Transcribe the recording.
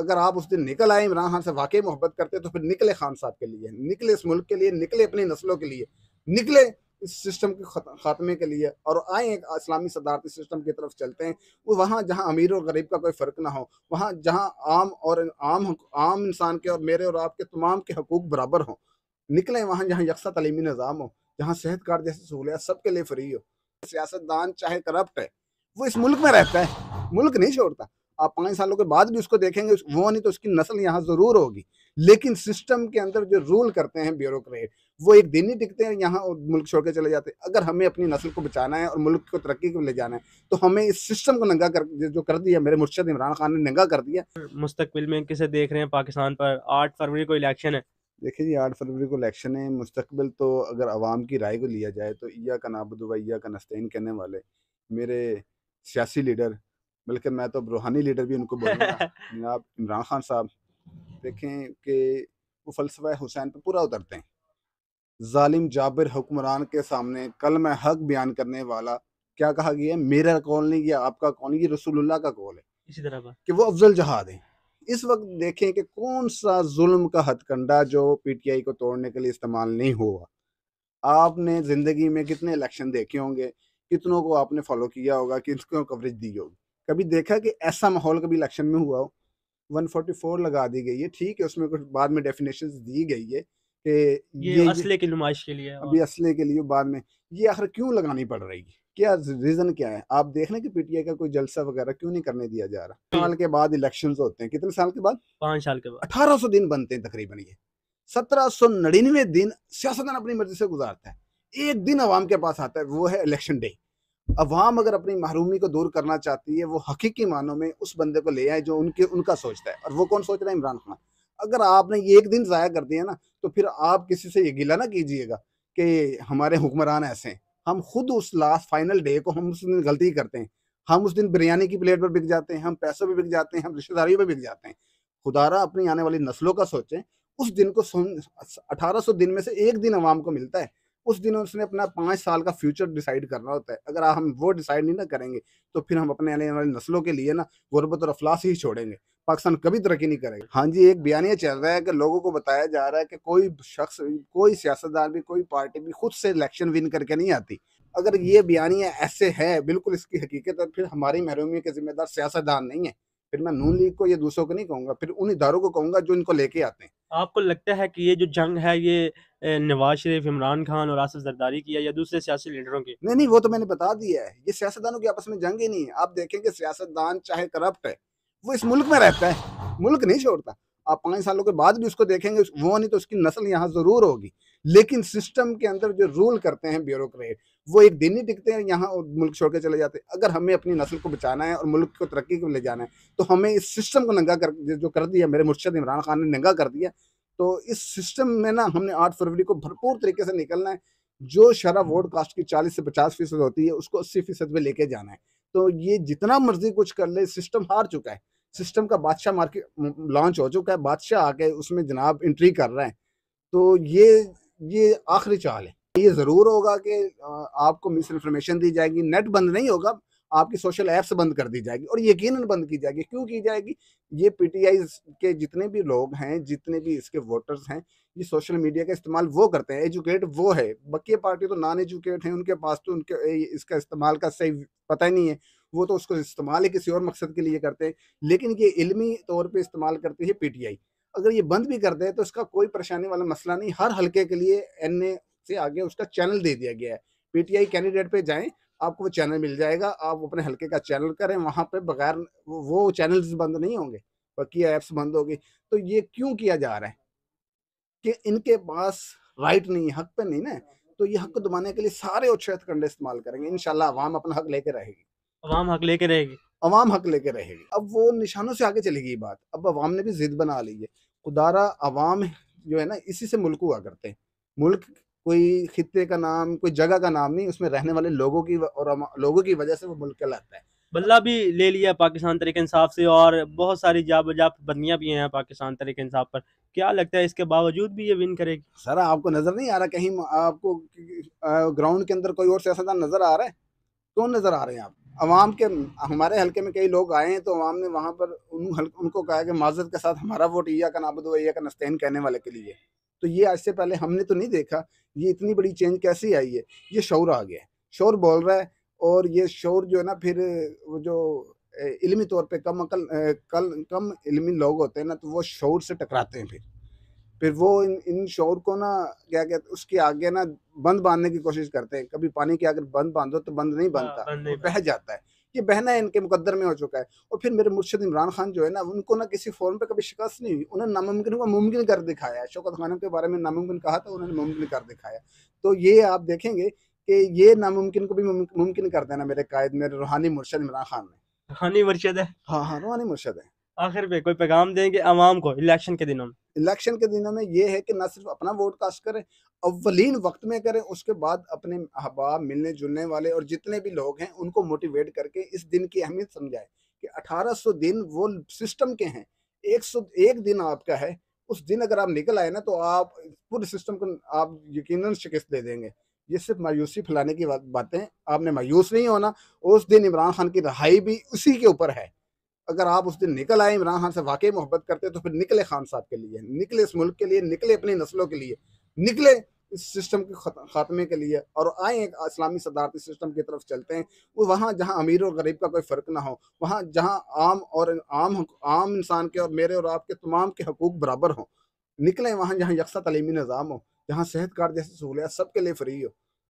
अगर आप उस दिन निकल आए इमरान खान से वाकई मोहब्बत करते तो फिर निकले खान साहब के लिए निकले इस मुल्क के लिए निकले अपनी नस्लों के लिए निकले इस सिस्टम के खात्मे के लिए और आए एक इस्लामी सदारती सिस्टम की तरफ चलते हैं वो वहाँ जहाँ अमीर और गरीब का कोई फ़र्क ना हो वहाँ जहाँ आम और आम आम इंसान के और मेरे और आपके तमाम के हकूक बराबर हों निकलें वहाँ जहाँ यकसा तलीमी निज़ाम हो जहाँ सेहत कार्ड जैसी सहूलियात सबके लिए फ्री हो सियासतदान चाहे करप्ट है वो इस मुल्क में रहता है मुल्क नहीं छोड़ता आप पाँच सालों के बाद भी उसको देखेंगे वो नहीं तो उसकी नस्ल यहाँ ज़रूर होगी लेकिन सिस्टम के अंदर जो रूल करते हैं ब्यूरोक्रेट वो एक दिन ही दिखते हैं यहाँ और मुल्क छोड़ के चले जाते हैं अगर हमें अपनी नस्ल को बचाना है और मुल्क को तरक्की को ले जाना है तो हमें इस सिस्टम को नंगा कर जो कर दिया मेरे मुर्शद इमरान खान ने नंगा कर दिया मुस्तकबिल में किसे देख रहे हैं पाकिस्तान पर आठ फरवरी को इलेक्शन है देखिए जी आठ फरवरी को इलेक्शन है मुस्तबिल तो अगर आवाम की राय को लिया जाए तो या का नाबुदवा या का नस्तैन कहने वाले मेरे सियासी लीडर बल्कि मैं तो रूहानी लीडर भी उनको बोलूँगा इमरान खान साहब देखें कि वो फलसफा हुसैन पर पूरा उतरते हैं ालिम जाबिर हुक्मरान के सामने कल मैं हक बयान करने वाला क्या कहा गया है मेरा कौल नहीं या आपका कौन ये रसूलुल्लाह का कौल है इसी तरह कि वो अफजल जहाद है इस वक्त देखें कि कौन सा जुल्म का हथकंडा जो पीटीआई को तोड़ने के लिए इस्तेमाल नहीं हुआ आपने ज़िंदगी में कितने इलेक्शन देखे होंगे कितनों को आपने फॉलो किया होगा किसको कवरेज दी होगी कभी देखा कि ऐसा माहौल कभी इलेक्शन में हुआ हो 144 लगा दी गई है ठीक है उसमें कुछ बाद में डेफिनेशन दी गई है कि ये, ये असले की नुमाइश के लिए अभी हाँ। असले के लिए बाद में ये आखिर क्यों लगानी पड़ रही है क्या रीजन क्या है आप देख रहे हैं कि पीटीआई का कोई जलसा वगैरह क्यों नहीं करने दिया जा रहा साल के बाद इलेक्शन होते हैं कितने साल के बाद पाँच साल के बाद अठारह सौ दिन बनते हैं तकरीबन ये सत्रह सौ नड़िनवे दिन सियासतदान अपनी मर्जी से गुजारता है एक दिन आवाम के पास आता है वो है इलेक्शन डे अवाम अगर अपनी महरूमी को दूर करना चाहती है वो हकीकी मानों में उस बंदे को ले आए जो उनके उनका सोचता है और वो कौन सोच रहा है इमरान खान अगर आपने ये एक दिन ज़ाया कर दिया ना तो फिर आप किसी से ये गिला ना कीजिएगा कि हमारे हुक्मरान ऐसे हैं हम खुद उस लास्ट फाइनल डे को हम उस दिन गलती करते हैं हम उस दिन बिरयानी की प्लेट पर बिक जाते हैं हम पैसों पर बिक जाते हैं हम रिश्तेदारियों पर बिक जाते हैं खुदारा अपनी आने वाली नस्लों का सोचें उस दिन को अठारह सौ दिन में से एक दिन आवाम को मिलता है उस दिन उसने अपना पाँच साल का फ्यूचर डिसाइड करना होता है अगर हम वो डिसाइड नहीं ना करेंगे तो फिर हम अपने आने वाली नस्लों के लिए ना गुरबत और अफलास ही छोड़ेंगे पाकिस्तान कभी तरक्की नहीं करेगा हाँ जी एक बयानिया चल रहा है कि लोगों को बताया जा रहा है कि कोई शख्स कोई सियासतदान भी कोई पार्टी भी खुद से इलेक्शन विन करके नहीं आती अगर ये बयानिया ऐसे है बिल्कुल इसकी हकीकत है फिर हमारी महरूमियों के जिम्मेदार सियासतदान नहीं है फिर मैं नून लीग को ये दूसरों को नहीं कहूँगा फिर उन इधारों को कहूँगा जो इनको लेके आते हैं आपको लगता है कि ये जो जंग है ये नवाज शरीफ इमरान खान और आसफ जरदारी की है या दूसरे सियासी लीडरों की नहीं नहीं वो तो मैंने बता दिया है ये सियासतदानों की आपस में जंग ही नहीं है आप देखें कि सियासतदान चाहे करप्ट है वो इस मुल्क में रहता है मुल्क नहीं छोड़ता आप पाँच सालों के बाद भी उसको देखेंगे वो नहीं तो उसकी नस्ल यहाँ ज़रूर होगी लेकिन सिस्टम के अंदर जो रूल करते हैं ब्यूरोक्रेट वो एक दिन ही दिखते हैं यहाँ और मुल्क छोड़ के चले जाते हैं अगर हमें अपनी नस्ल को बचाना है और मुल्क को तरक्की को ले जाना है तो हमें इस सिस्टम को नंगा कर जो कर दिया मेरे मुर्शद इमरान खान ने नंगा कर दिया तो इस सिस्टम में ना हमने आठ फरवरी को भरपूर तरीके से निकलना है जो शरा वोट कास्ट की चालीस से पचास फीसद होती है उसको अस्सी फीसद में लेके जाना है तो ये जितना मर्जी कुछ कर ले सिस्टम हार चुका है सिस्टम का बादशाह मार्केट लॉन्च हो चुका है बादशाह आके उसमें जनाब एंट्री कर रहे हैं तो ये ये आखिरी चाल है ये ज़रूर होगा कि आपको मिस इन्फॉर्मेशन दी जाएगी नेट बंद नहीं होगा आपकी सोशल ऐप्स बंद कर दी जाएगी और यकीनन बंद की जाएगी क्यों की जाएगी ये पीटीआई के जितने भी लोग हैं जितने भी इसके वोटर्स हैं ये सोशल मीडिया का इस्तेमाल वो करते हैं एजुकेट वो है बाकी पार्टी तो नॉन एजुकेट है उनके पास तो उनके इसका इस्तेमाल का सही पता ही नहीं है वो तो उसको इस्तेमाल ही किसी और मकसद के लिए करते हैं लेकिन ये इलमी तौर पर इस्तेमाल करती है पी अगर ये बंद भी कर दे तो इसका कोई परेशानी वाला मसला नहीं हर हल्के के लिए एन से आगे उसका चैनल दे दिया गया है पीटीआई कैंडिडेट पे जाएं आपको वो चैनल मिल जाएगा आप अपने हल्के का चैनल करें वहाँ पे बगैर वो चैनल्स बंद नहीं होंगे बाकी ऐप्स बंद होगी तो ये क्यों किया जा रहा है कि इनके पास राइट नहीं हक पे नहीं ना तो ये हक दबाने के लिए सारे उच्छेद कंडे इस्तेमाल करेंगे इनशाला अवाम अपना हक लेके रहेगी अवाम हक लेके रहेगी अवाम हक लेके रहेगी अब वो निशानों से आगे चलेगी बात अब अवाम ने भी जिद बना ली है उदारा आवाम जो है ना इसी से मुल्क हुआ करते हैं मुल्क कोई खत्े का नाम कोई जगह का नाम नहीं उसमें रहने वाले लोगों की और लोगों की वजह से वो मुल्क कहलाता है बल्ला भी ले लिया पाकिस्तान तरीके इंसाफ से और बहुत सारी जाब जाप बंदियाँ भी हैं पाकिस्तान तरीके इंसाफ पर क्या लगता है इसके बावजूद भी ये विन करेगी सर आपको नज़र नहीं आ रहा कहीं आपको ग्राउंड के अंदर कोई और सियासतदान नज़र आ रहा है क्यों नज़र आ रहे हैं आप अवाम के हमारे हल्के में कई लोग आए हैं तो अवाम ने वहाँ पर उन हल्क, उनको कहा कि माजरत के साथ हमारा वोट ईया का नाबुद ईया का नस्तैन कहने वाले के लिए तो ये आज से पहले हमने तो नहीं देखा ये इतनी बड़ी चेंज कैसी आई है ये शोर आ गया शोर बोल रहा है और ये शोर जो है ना फिर वो जो इलमी तौर पर कम अकल कल कम इलमी लोग होते हैं ना तो वो शोर से टकराते हैं फिर फिर वो इन इन शोर को ना क्या कहते उसके आगे ना बंद बांधने की कोशिश करते हैं कभी पानी के आगे बंद बांधो तो बंद नहीं हाँ, बनता बह जाता है ये बहना है इनके मुकद्दर में हो चुका है और फिर मेरे मुर्शद इमरान खान जो है ना उनको ना किसी फॉर्म पे कभी शिकस्त नहीं हुई उन्होंने नामुमकिन को मुमकिन कर दिखाया है शौकत खानों के बारे में नामुमकिन कहा था उन्होंने मुमकिन कर दिखाया तो ये आप देखेंगे कि ये नामुमकिन को भी मुमकिन कर देना मेरे कायद मेरे रूहानी मुर्शद इमरान खान ने रूहानी मुर्शद है हाँ हाँ रूहानी मुर्शद है आखिर पे कोई पैगाम देंगे आवाम को इलेक्शन के दिनों में इलेक्शन के दिनों में ये है कि ना सिर्फ अपना वोट कास्ट करें अवलीन वक्त में करें उसके बाद अपने अहबाब मिलने जुलने वाले और जितने भी लोग हैं उनको मोटिवेट करके इस दिन की अहमियत समझाएं कि 1800 दिन वो सिस्टम के हैं एक सौ एक दिन आपका है उस दिन अगर आप निकल आए ना तो आप पूरे सिस्टम को आप यकीन शिकस्त दे देंगे ये सिर्फ मायूसी फैलाने की बातें आपने मायूस नहीं होना उस दिन इमरान खान की रहाई भी उसी के ऊपर है अगर आप उस दिन निकल आए इमरान खान से वाकई मोहब्बत करते तो फिर निकले खान साहब के लिए निकले इस मुल्क के लिए निकले अपनी नस्लों के लिए निकले इस सिस्टम के खात्मे के लिए और आए एक इस्लामी सदारती सिस्टम की तरफ चलते हैं वो वहाँ जहाँ अमीर और गरीब का कोई फ़र्क ना हो वहाँ जहाँ आम और आम आम इंसान के और मेरे और आपके तमाम के हकूक बराबर हों निकलें वहाँ जहाँ यकसा तलीमी निज़ाम हो जहाँ सेहत कार्ड जैसी सहूलियात सबके लिए फ्री हो